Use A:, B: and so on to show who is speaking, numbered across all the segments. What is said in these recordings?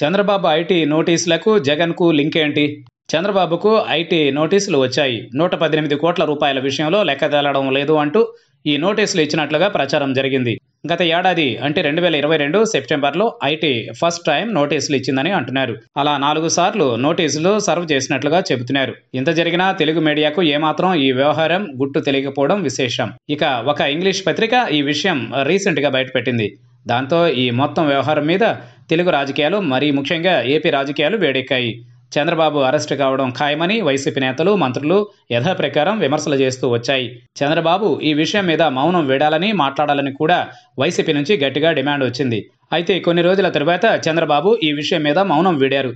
A: Chandrababu IT నోటీసులకు జగన్కు link ఏంటి చంద్రబాబుకు ఐటీ నోటీసులు వచ్చాయి నూట పద్దెనిమిది కోట్ల రూపాయల విషయంలో తేలడం లేదు అంటూ ఈ నోటీసులు ఇచ్చినట్లుగా ప్రచారం జరిగింది గత ఏడాది అంటే రెండు వేల ఇరవై రెండు సెప్టెంబర్లో ఐటీ ఫస్ట్ టైం నోటీసులు ఇచ్చిందని అంటున్నారు అలా నాలుగు సార్లు నోటీసులు సర్వ్ చేసినట్లుగా చెబుతున్నారు ఇంత జరిగినా తెలుగు మీడియాకు ఏమాత్రం ఈ వ్యవహారం గుట్టు తెలియకపోవడం విశేషం ఇక ఒక ఇంగ్లీష్ పత్రిక ఈ విషయం రీసెంట్గా బయటపెట్టింది దాంతో ఈ మొత్తం వ్యవహారం మీద తెలుగు రాజకీయాలు మరీ ముఖ్యంగా ఏపీ రాజకీయాలు వేడెక్కాయి చంద్రబాబు అరెస్టు కావడం ఖాయమని వైసీపీ నేతలు మంత్రులు యథాప్రకారం విమర్శలు చేస్తూ వచ్చాయి చంద్రబాబు ఈ విషయం మీద మౌనం వేడాలని మాట్లాడాలని కూడా వైసీపీ నుంచి గట్టిగా డిమాండ్ వచ్చింది అయితే కొన్ని రోజుల తర్వాత చంద్రబాబు ఈ విషయం మీద మౌనం వీడారు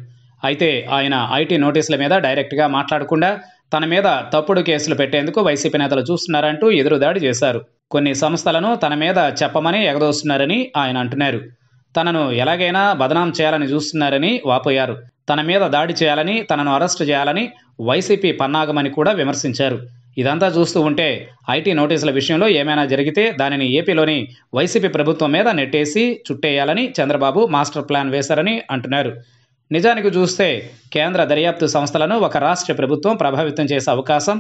A: అయితే ఆయన ఐటీ నోటీసుల మీద డైరెక్ట్గా మాట్లాడకుండా తన మీద తప్పుడు కేసులు పెట్టేందుకు వైసీపీ నేతలు చూస్తున్నారంటూ ఎదురుదాడి చేశారు కొన్ని సంస్థలను తన మీద చెప్పమని ఎగదోస్తున్నారని ఆయన అంటున్నారు తనను ఎలాగైనా బదనాం చేయాలని చూస్తున్నారని వాపోయారు తన మీద దాడి చేయాలని తనను అరెస్టు చేయాలని వైసీపీ పన్నాగమని కూడా విమర్శించారు ఇదంతా చూస్తూ ఉంటే ఐటీ నోటీసుల విషయంలో ఏమైనా జరిగితే దానిని ఏపీలోని వైసీపీ ప్రభుత్వం మీద నెట్టేసి చుట్టేయాలని చంద్రబాబు మాస్టర్ ప్లాన్ వేశారని అంటున్నారు నిజానికి చూస్తే కేంద్ర దర్యాప్తు సంస్థలను ఒక రాష్ట్ర ప్రభుత్వం ప్రభావితం చేసే అవకాశం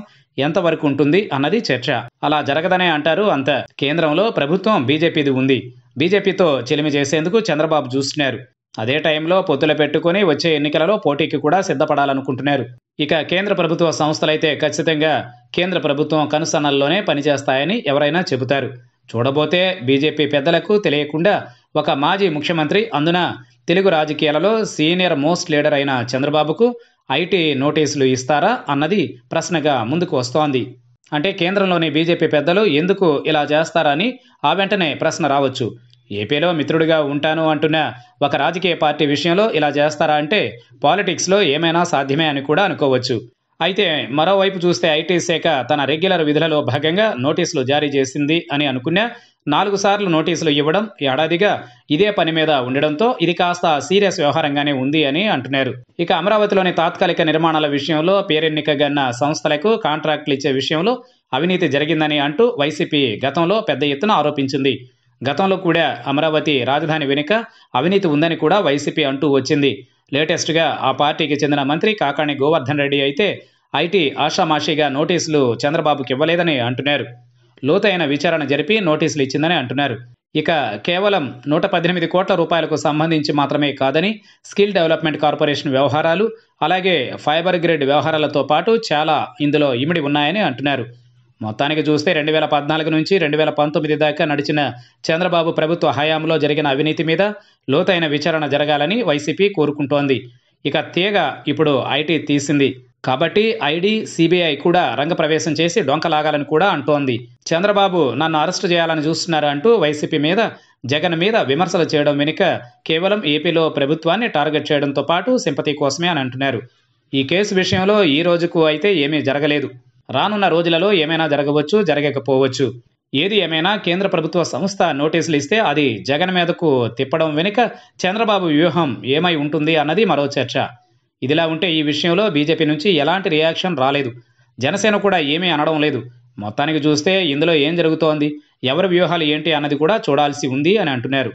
A: ఎంతవరకు ఉంటుంది అన్నది చర్చ అలా జరగదనే అంటారు అంత కేంద్రంలో ప్రభుత్వం బీజేపీది ఉంది బీజేపీతో చెలిమి చేసేందుకు చంద్రబాబు చూస్తున్నారు అదే టైంలో పొత్తులు పెట్టుకుని వచ్చే ఎన్నికలలో పోటీకి కూడా సిద్ధపడాలనుకుంటున్నారు ఇక కేంద్ర ప్రభుత్వ సంస్థలైతే ఖచ్చితంగా కేంద్ర ప్రభుత్వం కనుసన్నల్లోనే పనిచేస్తాయని ఎవరైనా చెబుతారు చూడబోతే బీజేపీ పెద్దలకు తెలియకుండా ఒక మాజీ ముఖ్యమంత్రి అందున తెలుగు రాజకీయాలలో సీనియర్ మోస్ట్ లీడర్ అయిన చంద్రబాబుకు ఐటీ నోటీసులు ఇస్తారా అన్నది ప్రశ్నగా ముందుకు వస్తోంది అంటే కేంద్రంలోని బీజేపీ పెద్దలు ఎందుకు ఇలా చేస్తారని ఆ వెంటనే ప్రశ్న రావచ్చు ఏపీలో మిత్రుడిగా ఉంటాను అంటున్న ఒక రాజకీయ పార్టీ విషయంలో ఇలా చేస్తారా అంటే పాలిటిక్స్లో ఏమైనా సాధ్యమే అని కూడా అనుకోవచ్చు అయితే మరోవైపు చూస్తే ఐటీ శాఖ తన రెగ్యులర్ విధులలో భాగంగా నోటీసులు జారీ చేసింది అని అనుకున్నా నాలుగు సార్లు నోటీసులు ఇవ్వడం ఏడాదిగా ఇదే పని మీద ఉండడంతో ఇది కాస్త సీరియస్ వ్యవహారంగానే ఉంది అని అంటున్నారు ఇక అమరావతిలోని తాత్కాలిక నిర్మాణాల విషయంలో గన్న సంస్థలకు కాంట్రాక్టులు ఇచ్చే విషయంలో అవినీతి జరిగిందని అంటూ వైసీపీ గతంలో పెద్ద ఎత్తున ఆరోపించింది గతంలో కూడా అమరావతి రాజధాని వెనుక అవినీతి ఉందని కూడా వైసీపీ అంటూ వచ్చింది లేటెస్ట్గా ఆ పార్టీకి చెందిన మంత్రి కాకాణి గోవర్ధన్ రెడ్డి అయితే ఐటీ ఆషామాషీగా నోటీసులు చంద్రబాబుకి ఇవ్వలేదని అంటున్నారు లోతైన విచారణ జరిపి నోటీసులు ఇచ్చిందని అంటున్నారు ఇక కేవలం నూట పద్దెనిమిది కోట్ల రూపాయలకు సంబంధించి మాత్రమే కాదని స్కిల్ డెవలప్మెంట్ కార్పొరేషన్ వ్యవహారాలు అలాగే ఫైబర్ గ్రిడ్ వ్యవహారాలతో పాటు చాలా ఇందులో ఇమిడి ఉన్నాయని అంటున్నారు మొత్తానికి చూస్తే రెండు వేల పద్నాలుగు నుంచి రెండు వేల పంతొమ్మిది దాకా నడిచిన చంద్రబాబు ప్రభుత్వ హయాంలో జరిగిన అవినీతి మీద లోతైన విచారణ జరగాలని వైసీపీ కోరుకుంటోంది ఇక తీగ ఇప్పుడు ఐటీ తీసింది కాబట్టి ఐడి సిబిఐ కూడా రంగప్రవేశం చేసి డొంకలాగాలని కూడా అంటోంది చంద్రబాబు నన్ను అరెస్టు చేయాలని చూస్తున్నారు అంటూ వైసీపీ మీద జగన్ మీద విమర్శలు చేయడం వెనుక కేవలం ఏపీలో ప్రభుత్వాన్ని టార్గెట్ చేయడంతో పాటు సింపతి కోసమే అని అంటున్నారు ఈ కేసు విషయంలో ఈ రోజుకు అయితే ఏమీ జరగలేదు రానున్న రోజులలో ఏమైనా జరగవచ్చు జరగకపోవచ్చు ఏది ఏమైనా కేంద్ర ప్రభుత్వ సంస్థ నోటీసులు ఇస్తే అది జగన్ మీదకు తిప్పడం వెనుక చంద్రబాబు వ్యూహం ఏమై ఉంటుంది అన్నది మరో చర్చ ఇదిలా ఉంటే ఈ విషయంలో బీజేపీ నుంచి ఎలాంటి రియాక్షన్ రాలేదు జనసేన కూడా ఏమీ అనడం లేదు మొత్తానికి చూస్తే ఇందులో ఏం జరుగుతోంది ఎవరి వ్యూహాలు ఏంటి అన్నది కూడా చూడాల్సి ఉంది అని అంటున్నారు